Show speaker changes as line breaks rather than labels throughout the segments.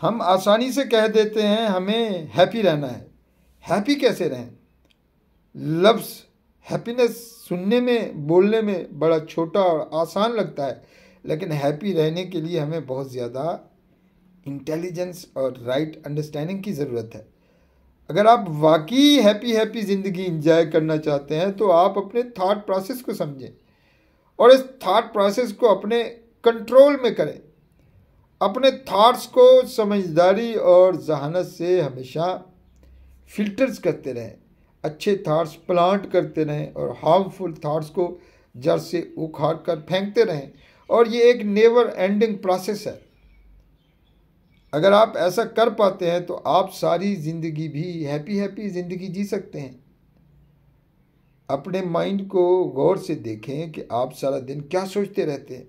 हम आसानी से कह देते हैं हमें हैप्पी रहना है हैप्पी कैसे रहें लफ्स हैप्पीनेस सुनने में बोलने में बड़ा छोटा और आसान लगता है लेकिन हैप्पी रहने के लिए हमें बहुत ज़्यादा इंटेलिजेंस और राइट right अंडरस्टैंडिंग की ज़रूरत है अगर आप वाकई हैप्पी हैप्पी ज़िंदगी इंजॉय करना चाहते हैं तो आप अपने थाट प्रोसेस को समझें और इस थाट प्रोसेस को अपने कंट्रोल में करें अपने थाट्स को समझदारी और जहानत से हमेशा फिल्टर्स करते रहें अच्छे थाट्स प्लांट करते रहें और हार्मफुल थाट्स को जड़ से उखाड़ कर फेंकते रहें और ये एक नेवर एंडिंग प्रोसेस है अगर आप ऐसा कर पाते हैं तो आप सारी ज़िंदगी भी हैप्पी हैप्पी ज़िंदगी जी सकते हैं अपने माइंड को गौर से देखें कि आप सारा दिन क्या सोचते रहते हैं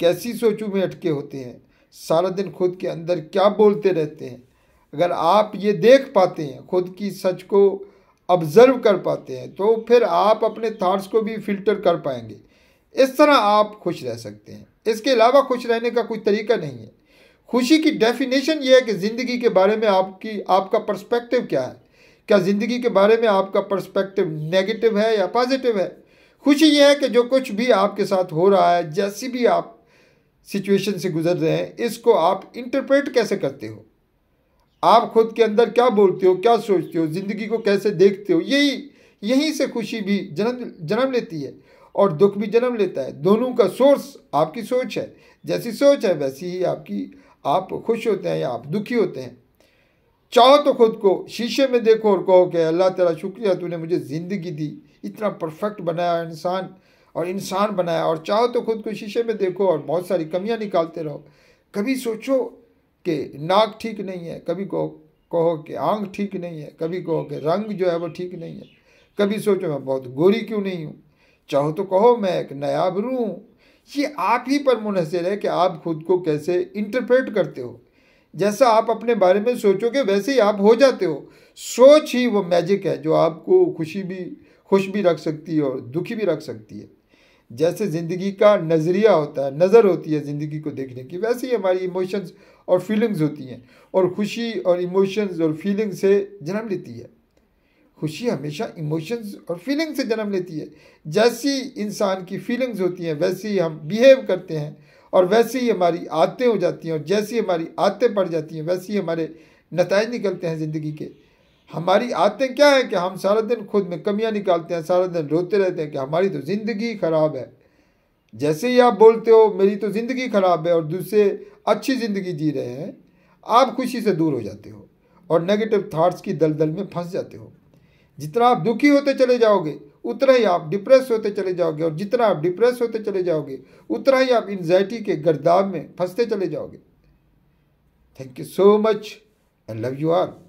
कैसी सोचों में अटके होते हैं सारा दिन खुद के अंदर क्या बोलते रहते हैं अगर आप ये देख पाते हैं खुद की सच को ऑब्जर्व कर पाते हैं तो फिर आप अपने थाट्स को भी फिल्टर कर पाएंगे इस तरह आप खुश रह सकते हैं इसके अलावा खुश रहने का कोई तरीका नहीं है खुशी की डेफिनेशन ये है कि ज़िंदगी के बारे में आपकी आपका पर्सपेक्टिव क्या है क्या ज़िंदगी के बारे में आपका पर्सपेक्टिव नेगेटिव है या पॉजिटिव है खुशी यह है कि जो कुछ भी आपके साथ हो रहा है जैसी भी आप सिचुएशन से गुजर रहे हैं इसको आप इंटरप्रेट कैसे करते हो आप खुद के अंदर क्या बोलते हो क्या सोचते हो ज़िंदगी को कैसे देखते हो यही यहीं से खुशी भी जन्म जन्म लेती है और दुख भी जन्म लेता है दोनों का सोर्स आपकी सोच है जैसी सोच है वैसी ही आपकी आप खुश होते हैं या आप दुखी होते हैं चाहो तो खुद को शीशे में देखो और कहो कि अल्लाह तेरा शुक्रिया तूने मुझे ज़िंदगी दी इतना परफेक्ट बनाया इंसान और इंसान बनाया और चाहो तो खुद को शीशे में देखो और बहुत सारी कमियां निकालते रहो कभी सोचो कि नाक ठीक नहीं है कभी कहो कहो कि आँख ठीक नहीं है कभी कहो कि रंग जो है वो ठीक नहीं है कभी सोचो मैं बहुत गोरी क्यों नहीं हूँ चाहो तो कहो मैं एक नया भरू हूँ ये आप ही पर मुनहसर है कि आप खुद को कैसे इंटरप्रेट करते हो जैसा आप अपने बारे में सोचोगे वैसे ही आप हो जाते हो सोच ही वो मैजिक है जो आपको खुशी भी खुश भी रख सकती है और दुखी भी रख सकती है जैसे ज़िंदगी का नज़रिया होता है नज़र होती है ज़िंदगी को देखने की वैसे ही हमारी इमोशंस और फीलिंग्स होती हैं और खुशी और इमोशंस और फीलिंग से जन्म लेती है खुशी हमेशा इमोशंस और फीलिंग से जन्म लेती है जैसी इंसान की फीलिंग्स होती हैं वैसे ही हम बिहेव करते हैं और वैसे ही हमारी आदतें हो जाती हैं और जैसी हमारी आदतें पड़ जाती हैं वैसे ही हमारे नतज निकलते हैं ज़िंदगी के हमारी आदतें क्या है कि हम सारा दिन खुद में कमियां निकालते हैं सारा दिन रोते रहते हैं कि हमारी तो ज़िंदगी ख़राब है जैसे ही आप बोलते हो मेरी तो ज़िंदगी ख़राब है और दूसरे अच्छी ज़िंदगी जी रहे हैं आप खुशी से दूर हो जाते हो और नेगेटिव थाट्स की दलदल में फंस जाते हो जितना आप दुखी होते चले जाओगे उतना ही आप डिप्रेस होते चले जाओगे और जितना आप डिप्रेस होते चले जाओगे उतना ही आप इन्जाइटी के गर्दाब में फंसते चले जाओगे thank you so much I love you are